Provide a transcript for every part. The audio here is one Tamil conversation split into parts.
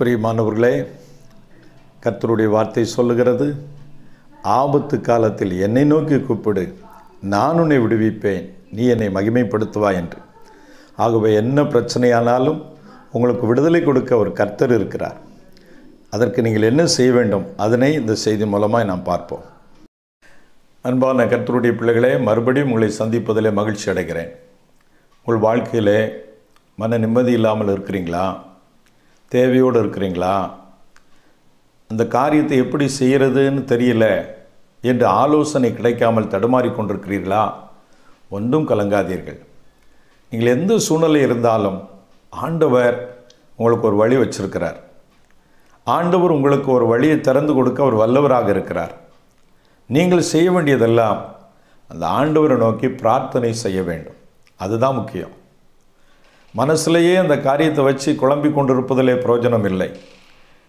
பிரியமானவர்களே கர்த்தருடைய வார்த்தை சொல்லுகிறது ஆபத்து காலத்தில் என்னை நோக்கி கூப்பிடு நான் உன்னை விடுவிப்பேன் நீ என்னை மகிமைப்படுத்துவா என்று ஆகவே என்ன பிரச்சனையானாலும் உங்களுக்கு விடுதலை கொடுக்க ஒரு கர்த்தர் இருக்கிறார் அதற்கு நீங்கள் என்ன செய்ய வேண்டும் அதனை இந்த செய்தி மூலமாக நாம் பார்ப்போம் அன்பான கர்த்தருடைய பிள்ளைகளே மறுபடியும் உங்களை சந்திப்பதிலே மகிழ்ச்சி அடைகிறேன் உங்கள் வாழ்க்கையிலே மன நிம்மதி இல்லாமல் இருக்கிறீங்களா தேவையோடு இருக்கிறீங்களா அந்த காரியத்தை எப்படி செய்கிறதுன்னு தெரியல என்று ஆலோசனை கிடைக்காமல் தடுமாறி கொண்டிருக்கிறீர்களா ஒன்றும் கலங்காதீர்கள் நீங்கள் எந்த சூழ்நிலை இருந்தாலும் ஆண்டவர் உங்களுக்கு ஒரு வழி வச்சிருக்கிறார் ஆண்டவர் உங்களுக்கு ஒரு வழியை திறந்து கொடுக்க அவர் வல்லவராக இருக்கிறார் நீங்கள் செய்ய வேண்டியதெல்லாம் அந்த ஆண்டவரை நோக்கி பிரார்த்தனை செய்ய வேண்டும் அதுதான் முக்கியம் மனசுலேயே அந்த காரியத்தை வச்சு குழம்பி கொண்டிருப்பதிலே பிரயோஜனம் இல்லை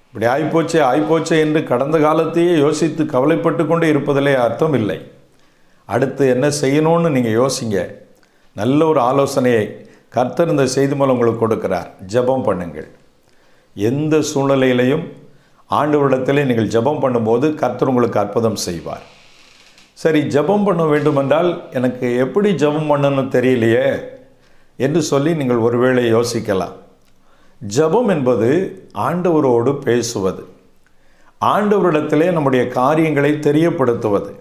இப்படி ஆய்ப்போச்சே ஆய்ப்போச்சே என்று கடந்த காலத்தையே யோசித்து கவலைப்பட்டு கொண்டே இருப்பதிலே அர்த்தம் இல்லை அடுத்து என்ன செய்யணும்னு நீங்கள் யோசிங்க நல்ல ஒரு ஆலோசனையை கர்த்தர் இந்த செய்தி மூலம் உங்களுக்கு கொடுக்கிறார் ஜபம் பண்ணுங்கள் எந்த சூழ்நிலையிலையும் ஆண்டு வருடத்திலே நீங்கள் ஜபம் பண்ணும்போது கர்த்தர் உங்களுக்கு அற்புதம் செய்வார் சரி ஜபம் பண்ண வேண்டுமென்றால் எனக்கு எப்படி ஜபம் பண்ணணும்னு தெரியலையே என்று சொல்லி நீங்கள் ஒருவேளை யோசிக்கலாம் ஜபம் என்பது ஆண்டவரோடு பேசுவது ஆண்டவரிடத்திலே நம்முடைய காரியங்களை தெரியப்படுத்துவது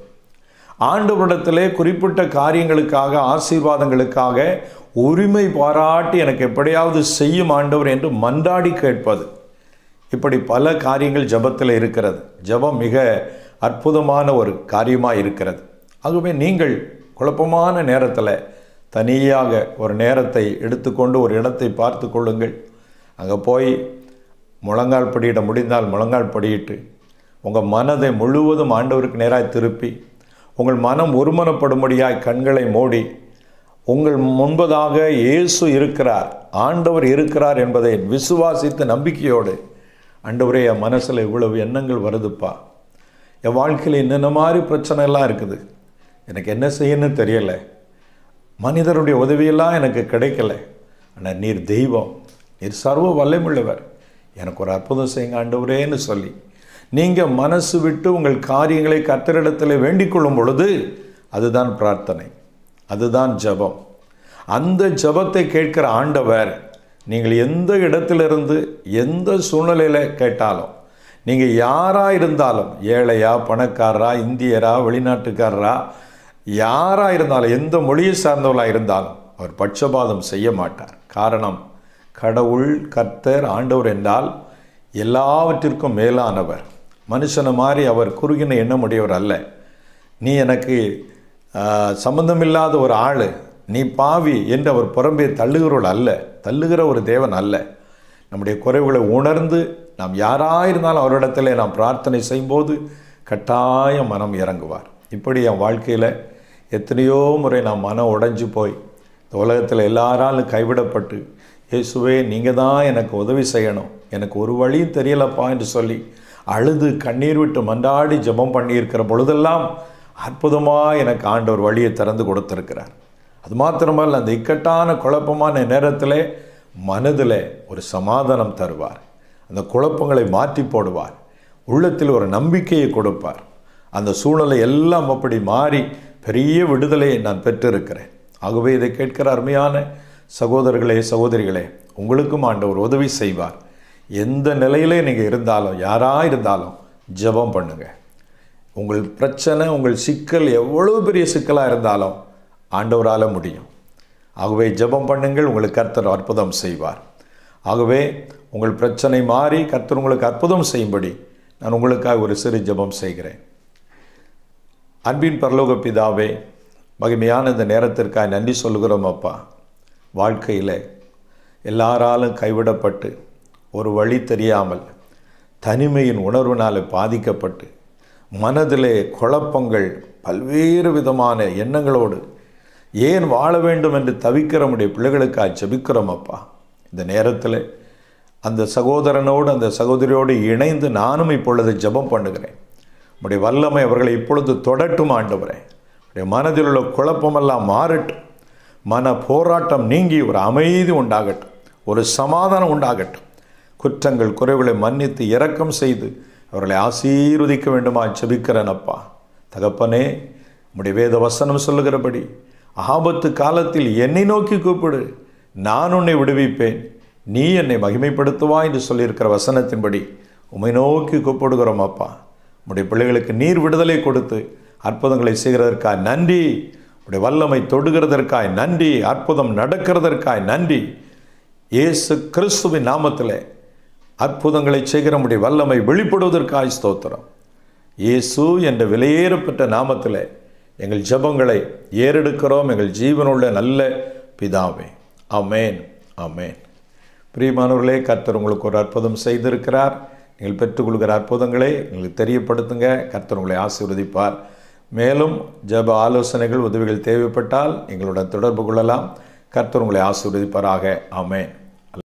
ஆண்டவரிடத்திலே குறிப்பிட்ட காரியங்களுக்காக ஆசீர்வாதங்களுக்காக உரிமை பாராட்டி எனக்கு எப்படியாவது செய்யும் ஆண்டவர் என்று மன்றாடி கேட்பது இப்படி பல காரியங்கள் ஜபத்தில் இருக்கிறது ஜபம் மிக அற்புதமான ஒரு காரியமாக இருக்கிறது ஆகவே நீங்கள் குழப்பமான நேரத்தில் தனியாக ஒரு நேரத்தை எடுத்துக்கொண்டு ஒரு இடத்தை பார்த்து கொள்ளுங்கள் அங்கே போய் முழங்கால் படியிட முடிந்தால் முழங்கால் படியிட்டு உங்கள் மனதை முழுவதும் ஆண்டவருக்கு நேராக திருப்பி உங்கள் மனம் ஒருமனப்படும்படியாய் கண்களை மூடி உங்கள் முன்பதாக இயேசு இருக்கிறார் ஆண்டவர் இருக்கிறார் என்பதை விசுவாசித்த நம்பிக்கையோடு ஆண்டவரே என் மனசில் இவ்வளவு எண்ணங்கள் வருதுப்பா என் வாழ்க்கையில் என்னென்ன மாதிரி பிரச்சனைலாம் இருக்குது எனக்கு என்ன செய்யணும்னு தெரியலை மனிதருடைய உதவியெல்லாம் எனக்கு கிடைக்கல ஆனால் நீர் தெய்வம் நீர் சர்வ வல்லமுள்ளவர் எனக்கு ஒரு அற்புதம் செய்யுங்க ஆண்டவரேன்னு சொல்லி நீங்கள் மனசு விட்டு உங்கள் காரியங்களை கத்தரிடத்தில் வேண்டிக் கொள்ளும் பொழுது அதுதான் பிரார்த்தனை அதுதான் ஜபம் அந்த ஜபத்தை கேட்கிற ஆண்டவர் நீங்கள் எந்த இடத்திலிருந்து எந்த சூழ்நிலையில் கேட்டாலும் நீங்கள் யாராக இருந்தாலும் ஏழையா பணக்காரரா இந்தியரா வெளிநாட்டுக்காரரா யாராக இருந்தாலும் எந்த மொழியை சார்ந்தவளாக இருந்தாலும் அவர் பட்சபாதம் செய்ய மாட்டார் காரணம் கடவுள் கர்த்தர் ஆண்டவர் என்றால் எல்லாவற்றிற்கும் மேலானவர் மனுஷனை மாதிரி அவர் குறுகின எண்ணமுடையவர் அல்ல நீ எனக்கு சம்பந்தமில்லாத ஒரு ஆள் நீ பாவி என்று அவர் புறம்பே தள்ளுகிறவள் அல்ல தள்ளுகிற ஒரு தேவன் அல்ல நம்முடைய குறைவுகளை உணர்ந்து நாம் யாராயிருந்தாலும் அவரிடத்தில் நாம் பிரார்த்தனை செய்யும்போது கட்டாயம் மனம் இறங்குவார் இப்படி என் வாழ்க்கையில் எத்தனையோ முறை நான் மனம் உடைஞ்சு போய் இந்த உலகத்தில் எல்லாராலும் கைவிடப்பட்டு இயேசுவே நீங்கள் தான் எனக்கு உதவி செய்யணும் எனக்கு ஒரு வழியும் தெரியலப்பா என்று சொல்லி அழுது கண்ணீர் விட்டு மன்றாடி ஜபம் பண்ணியிருக்கிற பொழுதெல்லாம் அற்புதமாக எனக்கு ஆண்டவர் வழியை திறந்து கொடுத்துருக்கிறார் அது மாத்திரமல்ல அந்த இக்கட்டான குழப்பமான நேரத்தில் மனதில் ஒரு சமாதானம் தருவார் அந்த குழப்பங்களை மாற்றி போடுவார் உள்ளத்தில் ஒரு நம்பிக்கையை கொடுப்பார் அந்த சூழ்நிலை எல்லாம் அப்படி மாறி பெரிய விடுதலையை நான் பெற்றிருக்கிறேன் ஆகவே இதை கேட்கிற அருமையான சகோதரர்களே சகோதரிகளே உங்களுக்கும் ஆண்டவர் உதவி செய்வார் எந்த நிலையிலே நீங்கள் இருந்தாலும் யாராக இருந்தாலும் ஜபம் பண்ணுங்கள் உங்கள் பிரச்சனை உங்கள் சிக்கல் எவ்வளோ பெரிய சிக்கலாக இருந்தாலும் ஆண்டவரால் முடியும் ஆகவே ஜபம் பண்ணுங்கள் உங்களுக்கு கர்த்தர் அற்புதம் செய்வார் ஆகவே உங்கள் பிரச்சனை மாறி கர்த்தர் உங்களுக்கு அற்புதம் செய்யும்படி நான் உங்களுக்காக ஒரு சிறு ஜபம் செய்கிறேன் அன்பின் பரலோக பிதாவே மகிமையான இந்த நேரத்திற்காக நன்றி சொல்கிறோம் அப்பா வாழ்க்கையில் எல்லாராலும் கைவிடப்பட்டு ஒரு வழி தெரியாமல் தனிமையின் உணர்வினால் பாதிக்கப்பட்டு மனதிலே குழப்பங்கள் பல்வேறு விதமான எண்ணங்களோடு ஏன் வாழ வேண்டும் என்று தவிக்கிற நம்முடைய பிள்ளைகளுக்காக செபிக்கிறோம் அப்பா இந்த நேரத்தில் அந்த சகோதரனோடு அந்த சகோதரியோடு இணைந்து நானும் இப்பொழுது ஜபம் பண்ணுகிறேன் உடைய வல்லமை அவர்களை இப்பொழுது தொடட்டும் ஆண்டவரே உடைய மனதில் உள்ள குழப்பமெல்லாம் மாறட்டும் மன போராட்டம் நீங்கி ஒரு அமைதி உண்டாகட்டும் ஒரு சமாதானம் உண்டாகட்டும் குற்றங்கள் குறைவுகளை மன்னித்து இரக்கம் செய்து அவர்களை ஆசீர்வதிக்க வேண்டுமா செபிக்கிறேன் அப்பா தகப்பனே உடைய வேத வசனம் சொல்லுகிறபடி ஆபத்து காலத்தில் என்னை நோக்கி கூப்பிடு நான் உன்னை விடுவிப்பேன் நீ என்னை மகிமைப்படுத்துவா என்று சொல்லியிருக்கிற வசனத்தின்படி உமை நோக்கி கூப்பிடுகிறோம் அப்பா உடைய பிள்ளைகளுக்கு நீர் விடுதலை கொடுத்து அற்புதங்களை செய்கிறதற்காய் நன்றி உடைய வல்லமை தொடுகிறதற்காய் நன்றி அற்புதம் நடக்கிறதற்காய் நன்றி இயேசு கிறிஸ்துவின் நாமத்தில் அற்புதங்களை செய்கிற நம்முடைய வல்லமை வெளிப்படுவதற்காய் ஸ்தோத்திரம் இயேசு என்ற விலையேறப்பட்ட நாமத்தில் எங்கள் ஜபங்களை ஏறெடுக்கிறோம் எங்கள் ஜீவனுள்ள நல்ல பிதாவே அமேன் அமேன் பிரியமானவர்களே கர்த்தர் உங்களுக்கு ஒரு அற்புதம் செய்திருக்கிறார் நீங்கள் பெற்றுக்கொள்கிற அற்புதங்களை எங்களுக்கு தெரியப்படுத்துங்க கர்த்தர் உங்களை ஆசீர்வதிப்பார் மேலும் ஜப ஆலோசனைகள் உதவிகள் தேவைப்பட்டால் எங்களுடன் தொடர்பு கொள்ளலாம் கர்த்தர் உங்களை ஆசீர்வதிப்பாராக ஆமேன்